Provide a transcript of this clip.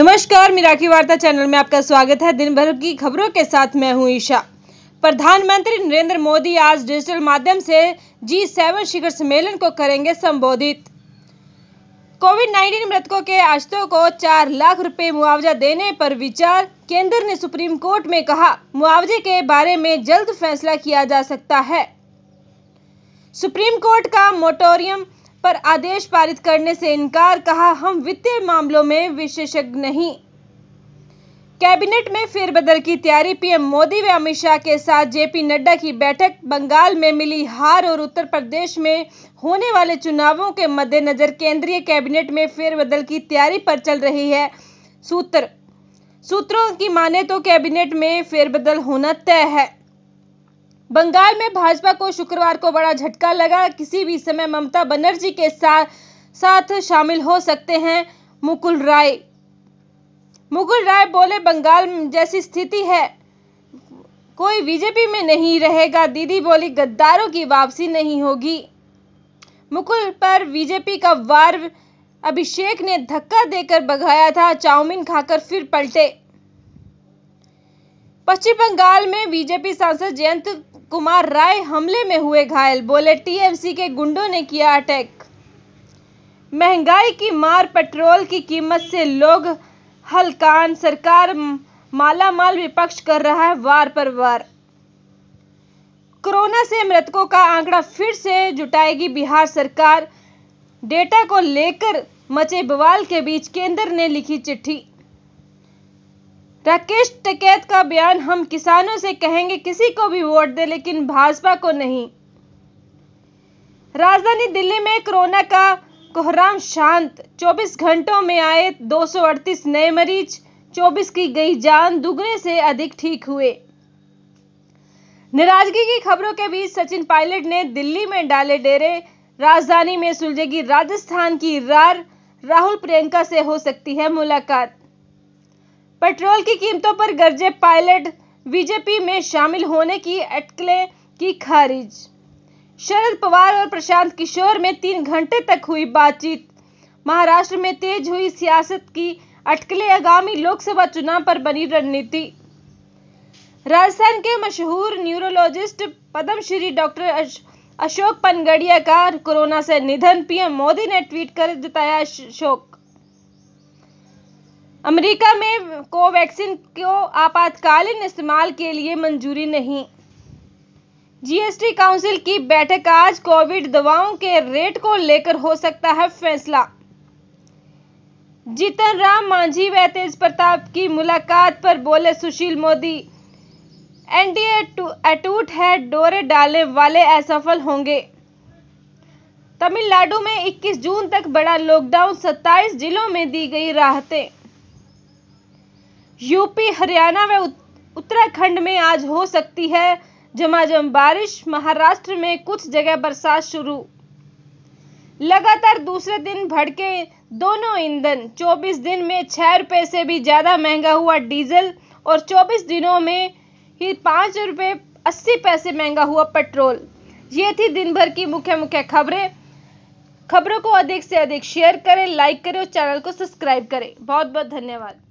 नमस्कार मिराठी वार्ता चैनल में आपका स्वागत है दिन भर की खबरों के साथ मैं हूं ईशा प्रधानमंत्री नरेंद्र मोदी आज डिजिटल माध्यम से जी सेवन शिखर सम्मेलन को करेंगे संबोधित कोविड 19 मृतकों के आश्रितों को चार लाख रुपए मुआवजा देने पर विचार केंद्र ने सुप्रीम कोर्ट में कहा मुआवजे के बारे में जल्द फैसला किया जा सकता है सुप्रीम कोर्ट का मोटोरियम पर आदेश पारित करने से इनकार कहा हम वित्तीय मामलों में विशेषज्ञ नहीं कैबिनेट में फेरबदल की तैयारी पीएम मोदी व अमित शाह के साथ जेपी नड्डा की बैठक बंगाल में मिली हार और उत्तर प्रदेश में होने वाले चुनावों के मद्देनजर केंद्रीय कैबिनेट में फेरबदल की तैयारी पर चल रही है सूत्र सूत्रों की माने तो कैबिनेट में फेरबदल होना तय है बंगाल में भाजपा को शुक्रवार को बड़ा झटका लगा किसी भी समय ममता बनर्जी के साथ साथ शामिल हो सकते हैं मुकुल राय मुकुल राय बोले बंगाल जैसी स्थिति है कोई बीजेपी में नहीं रहेगा दीदी बोली गद्दारों की वापसी नहीं होगी मुकुल पर बीजेपी का वार अभिषेक ने धक्का देकर भगाया था चाउमीन खाकर फिर पलटे पश्चिम बंगाल में बीजेपी सांसद जयंत कुमार राय हमले में हुए घायल बोले टीएमसी के गुंडों ने किया अटैक महंगाई की मार पेट्रोल की कीमत से लोग हलकान सरकार माला माल विपक्ष कर रहा है वार पर वार कोरोना से मृतकों का आंकड़ा फिर से जुटाएगी बिहार सरकार डेटा को लेकर मचे बवाल के बीच केंद्र ने लिखी चिट्ठी राकेश टिकैत का बयान हम किसानों से कहेंगे किसी को भी वोट दे लेकिन भाजपा को नहीं राजधानी दिल्ली में कोरोना का कोहराम शांत 24 घंटों में आए 238 नए मरीज 24 की गई जान दुगने से अधिक ठीक हुए निराजगी की खबरों के बीच सचिन पायलट ने दिल्ली में डाले डेरे राजधानी में सुलझेगी राजस्थान की रार राहुल प्रियंका से हो सकती है मुलाकात पेट्रोल की कीमतों पर गरजे पायलट बीजेपी में शामिल होने की अटकले की खारिज शरद पवार और प्रशांत किशोर में तीन घंटे तक हुई बातचीत महाराष्ट्र में तेज हुई सियासत की अटकले आगामी लोकसभा चुनाव पर बनी रणनीति राजस्थान के मशहूर न्यूरोलॉजिस्ट पद्मश्री डॉक्टर अशोक पनगड़िया का कोरोना से निधन पीएम मोदी ने ट्वीट कर जताया शोक अमेरिका में कोवैक्सीन को आपातकालीन इस्तेमाल के लिए मंजूरी नहीं जीएसटी काउंसिल की बैठक आज कोविड दवाओं के रेट को लेकर हो सकता है फैसला जीतन राम मांझी व तेज प्रताप की मुलाकात पर बोले सुशील मोदी एनडीए अटूट है डोरे डालने वाले असफल होंगे तमिलनाडु में 21 जून तक बड़ा लॉकडाउन 27 जिलों में दी गई राहतें यूपी हरियाणा व उत्तराखंड में आज हो सकती है झमाझम बारिश महाराष्ट्र में कुछ जगह बरसात शुरू लगातार दूसरे दिन भड़के दोनों ईंधन 24 दिन में छः रुपये से भी ज़्यादा महंगा हुआ डीजल और 24 दिनों में ही पाँच रुपये अस्सी पैसे महंगा हुआ पेट्रोल ये थी दिन भर की मुख्य मुख्य खबरें खबरों को अधिक से अधिक शेयर करें लाइक करें और चैनल को सब्सक्राइब करें बहुत बहुत धन्यवाद